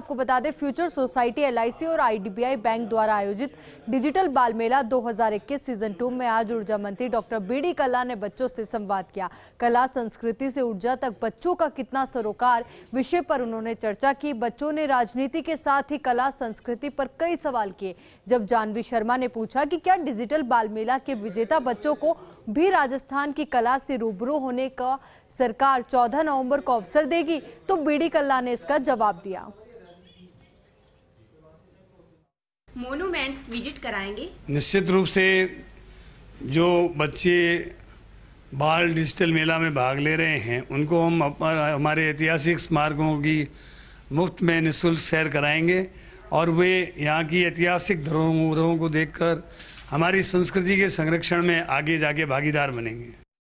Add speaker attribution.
Speaker 1: आपको बता दें फ्यूचर सोसाइटी एलआईसी और आईडीबीआई बैंक द्वारा आयोजित डिजिटल बाल मेला 2021 सीजन टू में आज ऊर्जा मंत्री डॉक्टर बीडी कला ने बच्चों से संवाद किया कला संस्कृति से ऊर्जा तक बच्चों का कितना सरोकार विषय पर उन्होंने चर्चा की बच्चों ने राजनीति के साथ ही कला संस्कृति पर कई सवाल किए जब जानवी शर्मा ने पूछा की क्या डिजिटल बाल मेला के विजेता बच्चों को भी राजस्थान की कला से रूबरू होने का सरकार चौदह नवम्बर को अवसर देगी तो बी कला ने इसका जवाब दिया
Speaker 2: मोनूमेंट्स विजिट कराएंगे
Speaker 3: निश्चित
Speaker 4: रूप से जो बच्चे बाल डिजिटल मेला में भाग ले रहे हैं उनको हम हमारे ऐतिहासिक स्मारकों की मुफ्त में निःशुल्क सैर कराएंगे और वे यहाँ की ऐतिहासिक धरोहरों को देखकर हमारी संस्कृति के संरक्षण में आगे जाके भागीदार बनेंगे